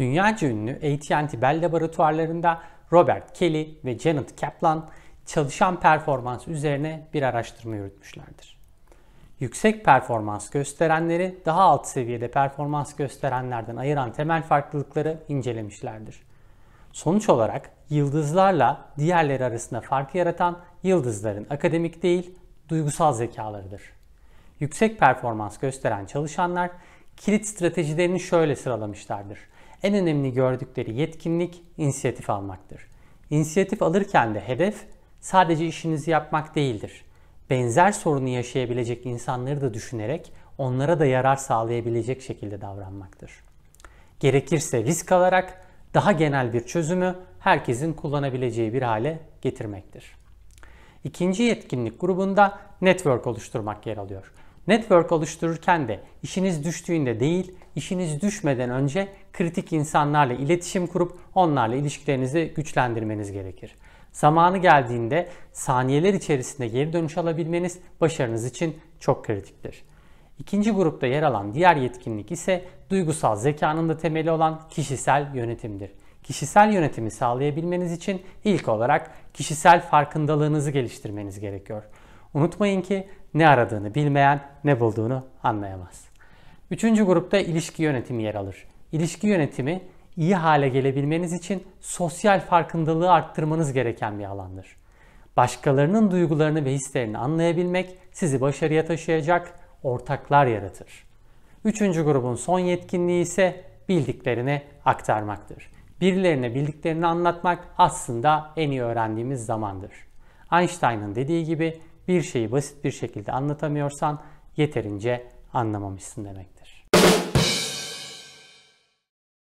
dünyaca ünlü AT&T Bell laboratuvarlarında Robert Kelly ve Janet Kaplan çalışan performans üzerine bir araştırma yürütmüşlerdir. Yüksek performans gösterenleri daha alt seviyede performans gösterenlerden ayıran temel farklılıkları incelemişlerdir. Sonuç olarak yıldızlarla diğerleri arasında fark yaratan yıldızların akademik değil, duygusal zekalarıdır. Yüksek performans gösteren çalışanlar kilit stratejilerini şöyle sıralamışlardır. En önemli gördükleri yetkinlik inisiyatif almaktır. İnisiyatif alırken de hedef sadece işinizi yapmak değildir. Benzer sorunu yaşayabilecek insanları da düşünerek onlara da yarar sağlayabilecek şekilde davranmaktır. Gerekirse risk alarak daha genel bir çözümü herkesin kullanabileceği bir hale getirmektir. İkinci yetkinlik grubunda network oluşturmak yer alıyor. Network oluştururken de işiniz düştüğünde değil, işiniz düşmeden önce kritik insanlarla iletişim kurup onlarla ilişkilerinizi güçlendirmeniz gerekir. Zamanı geldiğinde saniyeler içerisinde geri dönüş alabilmeniz başarınız için çok kritiktir. İkinci grupta yer alan diğer yetkinlik ise duygusal zekanın da temeli olan kişisel yönetimdir. Kişisel yönetimi sağlayabilmeniz için ilk olarak kişisel farkındalığınızı geliştirmeniz gerekiyor. Unutmayın ki ne aradığını bilmeyen ne bulduğunu anlayamaz. Üçüncü grupta ilişki yönetimi yer alır. İlişki yönetimi iyi hale gelebilmeniz için sosyal farkındalığı arttırmanız gereken bir alandır. Başkalarının duygularını ve hislerini anlayabilmek sizi başarıya taşıyacak ortaklar yaratır. Üçüncü grubun son yetkinliği ise bildiklerini aktarmaktır. Birilerine bildiklerini anlatmak aslında en iyi öğrendiğimiz zamandır. Einstein'ın dediği gibi bir şeyi basit bir şekilde anlatamıyorsan yeterince anlamamışsın demektir.